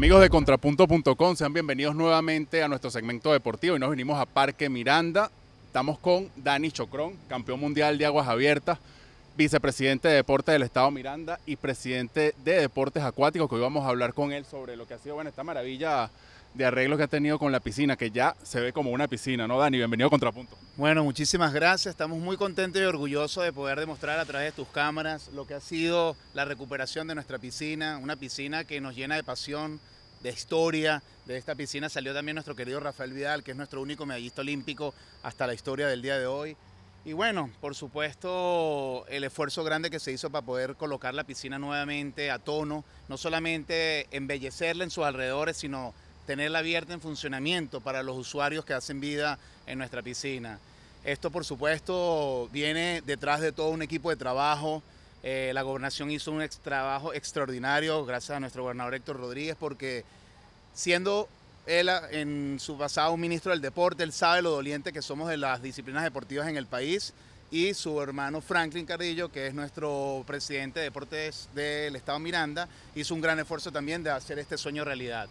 Amigos de contrapunto.com, sean bienvenidos nuevamente a nuestro segmento deportivo y nos vinimos a Parque Miranda. Estamos con Dani Chocrón, campeón mundial de aguas abiertas, vicepresidente de deportes del Estado Miranda y presidente de deportes acuáticos, que hoy vamos a hablar con él sobre lo que ha sido esta maravilla de arreglos que ha tenido con la piscina, que ya se ve como una piscina, ¿no, Dani? Bienvenido a Contrapunto. Bueno, muchísimas gracias. Estamos muy contentos y orgullosos de poder demostrar a través de tus cámaras lo que ha sido la recuperación de nuestra piscina, una piscina que nos llena de pasión, de historia. De esta piscina salió también nuestro querido Rafael Vidal, que es nuestro único medallista olímpico hasta la historia del día de hoy. Y bueno, por supuesto, el esfuerzo grande que se hizo para poder colocar la piscina nuevamente a tono, no solamente embellecerla en sus alrededores, sino tenerla abierta en funcionamiento para los usuarios que hacen vida en nuestra piscina. Esto, por supuesto, viene detrás de todo un equipo de trabajo. Eh, la gobernación hizo un trabajo extraordinario, gracias a nuestro gobernador Héctor Rodríguez, porque siendo él ah, en su pasado ministro del deporte, él sabe lo doliente que somos de las disciplinas deportivas en el país. Y su hermano Franklin Carrillo, que es nuestro presidente de deportes del Estado Miranda, hizo un gran esfuerzo también de hacer este sueño realidad.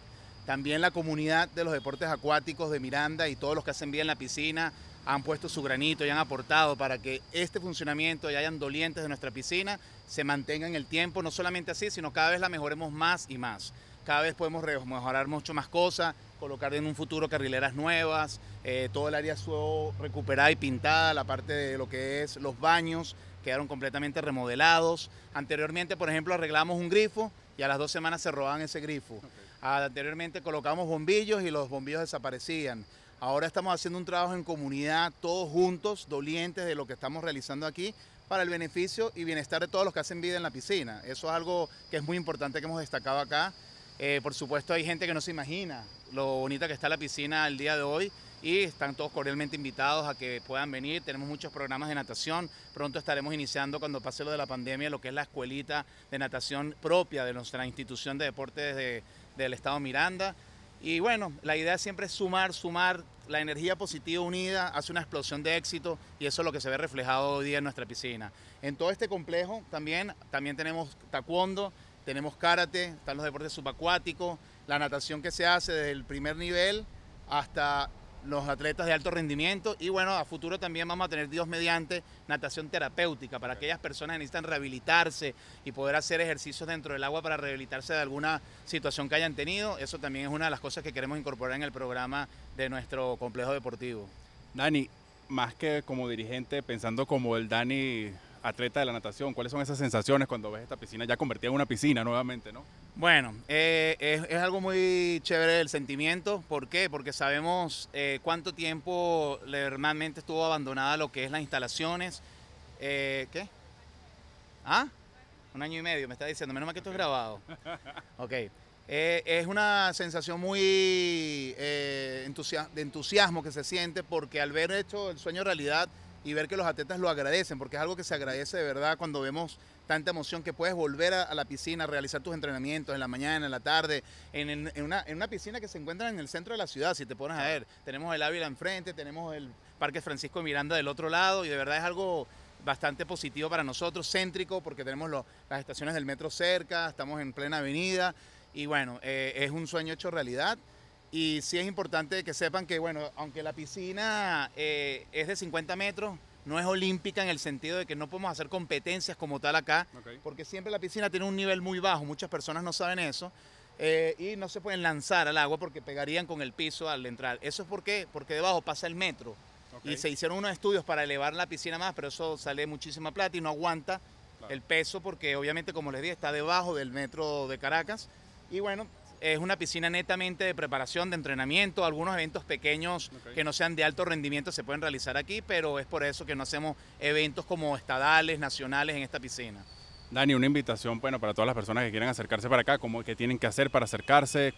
También la comunidad de los deportes acuáticos de Miranda y todos los que hacen bien en la piscina han puesto su granito y han aportado para que este funcionamiento y hayan dolientes de nuestra piscina se mantenga en el tiempo. No solamente así, sino cada vez la mejoremos más y más. Cada vez podemos mejorar mucho más cosas, colocar en un futuro carrileras nuevas, eh, todo el área suelo recuperada y pintada, la parte de lo que es los baños quedaron completamente remodelados. Anteriormente, por ejemplo, arreglamos un grifo y a las dos semanas se robaban ese grifo. Anteriormente colocamos bombillos y los bombillos desaparecían. Ahora estamos haciendo un trabajo en comunidad, todos juntos, dolientes de lo que estamos realizando aquí, para el beneficio y bienestar de todos los que hacen vida en la piscina. Eso es algo que es muy importante que hemos destacado acá. Eh, por supuesto, hay gente que no se imagina lo bonita que está la piscina el día de hoy y están todos cordialmente invitados a que puedan venir. Tenemos muchos programas de natación. Pronto estaremos iniciando, cuando pase lo de la pandemia, lo que es la escuelita de natación propia de nuestra institución de deportes de del Estado Miranda. Y bueno, la idea siempre es sumar, sumar la energía positiva unida, hace una explosión de éxito y eso es lo que se ve reflejado hoy día en nuestra piscina. En todo este complejo también, también tenemos taekwondo, tenemos karate, están los deportes subacuáticos, la natación que se hace desde el primer nivel hasta los atletas de alto rendimiento y bueno, a futuro también vamos a tener Dios mediante natación terapéutica para aquellas personas que necesitan rehabilitarse y poder hacer ejercicios dentro del agua para rehabilitarse de alguna situación que hayan tenido. Eso también es una de las cosas que queremos incorporar en el programa de nuestro complejo deportivo. Dani, más que como dirigente, pensando como el Dani atleta de la natación? ¿Cuáles son esas sensaciones cuando ves esta piscina ya convertida en una piscina nuevamente, no? Bueno, eh, es, algo muy chévere el sentimiento. ¿Por qué? Porque sabemos eh, cuánto tiempo normalmente estuvo abandonada lo que es las instalaciones. Eh, ¿Qué? ¿Ah? Un año y medio, me está diciendo. Menos mal que esto es grabado. Ok. es una sensación muy de entusiasmo que se siente porque al ver hecho el sueño realidad y ver que los atletas lo agradecen, porque es algo que se agradece de verdad cuando vemos tanta emoción que puedes volver a, la piscina, realizar tus entrenamientos en la mañana, en la tarde, en, una, piscina que se encuentra en el centro de la ciudad, si te pones a ver. Tenemos el Ávila enfrente, tenemos el Parque Francisco Miranda del otro lado y de verdad es algo bastante positivo para nosotros, céntrico, porque tenemos las estaciones del metro cerca, estamos en plena avenida y bueno, eh, es un sueño hecho realidad. Y sí es importante que sepan que, bueno, aunque la piscina eh, es de 50 metros, no es olímpica en el sentido de que no podemos hacer competencias como tal acá, porque siempre la piscina tiene un nivel muy bajo, muchas personas no saben eso, eh, y no se pueden lanzar al agua porque pegarían con el piso al entrar. ¿Eso es porque Porque debajo pasa el metro. Y se hicieron unos estudios para elevar la piscina más, pero eso sale muchísima plata y no aguanta el peso porque obviamente, como les dije, está debajo del metro de Caracas. Y bueno, es una piscina netamente de preparación, de entrenamiento, algunos eventos pequeños que no sean de alto rendimiento se pueden realizar aquí, pero es por eso que no hacemos eventos como estadales, nacionales en esta piscina. Dani, una invitación bueno, para todas las personas que quieran acercarse para acá, como que tienen que hacer para acercarse,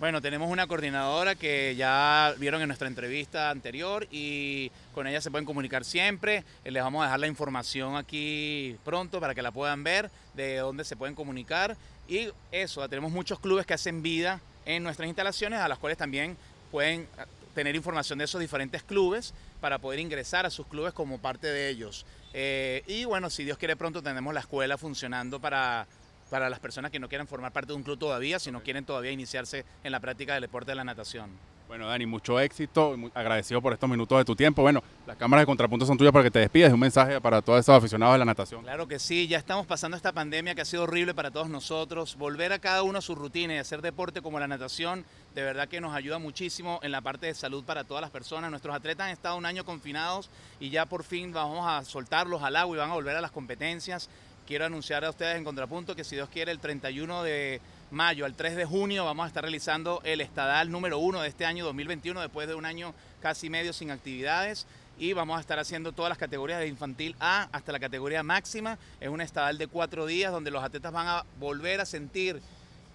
bueno, tenemos una coordinadora que ya vieron en nuestra entrevista anterior y con ella se pueden comunicar siempre. Eh, les vamos a dejar la información aquí pronto para que la puedan ver, de dónde se pueden comunicar y eso, tenemos muchos clubes que hacen vida en nuestras instalaciones, a las cuales también pueden eh, tener información de esos diferentes clubes para poder ingresar a sus clubes como parte de ellos. Eh, y bueno, si Dios quiere pronto tenemos la escuela funcionando para, para las personas que no quieran formar parte de un club todavía, sino quieren todavía iniciarse en la práctica del deporte de la natación. Bueno, Dani, mucho éxito, muy agradecido por estos minutos de tu tiempo. Bueno, las cámaras de contrapunto son tuyas para que te despidas. Un mensaje para todos esos aficionados de la natación. Claro que sí, ya estamos pasando esta pandemia que ha sido horrible para todos nosotros. Volver a cada uno a su rutina y hacer deporte como la natación, de verdad que nos ayuda muchísimo en la parte de salud para todas las personas. Nuestros atletas han estado un año confinados y ya por fin vamos a soltarlos al agua y van a volver a las competencias. Quiero anunciar a ustedes en contrapunto que si Dios quiere el 31 de mayo al 3 de junio vamos a estar realizando el estadal número uno de este año 2021, después de un año casi medio sin actividades. Y vamos a estar haciendo todas las categorías de infantil A hasta la categoría máxima. Es un estadal de cuatro días donde los atletas van a volver a sentir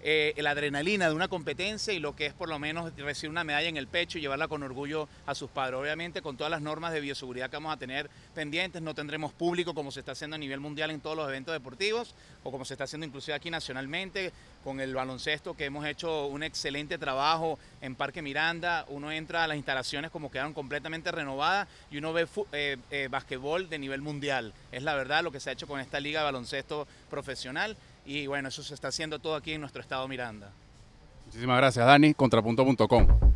el eh, adrenalina de una competencia y lo que es por lo menos recibir una medalla en el pecho y llevarla con orgullo a sus padres. Obviamente con todas las normas de bioseguridad que vamos a tener pendientes, no tendremos público como se está haciendo a nivel mundial en todos los eventos deportivos o como se está haciendo inclusive aquí nacionalmente con el baloncesto que hemos hecho un excelente trabajo en Parque Miranda. Uno entra a las instalaciones como quedaron completamente renovadas y uno ve eh, eh, basquetbol de nivel mundial. Es la verdad lo que se ha hecho con esta liga de baloncesto profesional. Y bueno, eso se está haciendo todo aquí en nuestro estado Miranda. Muchísimas gracias, Dani. Contrapunto.com.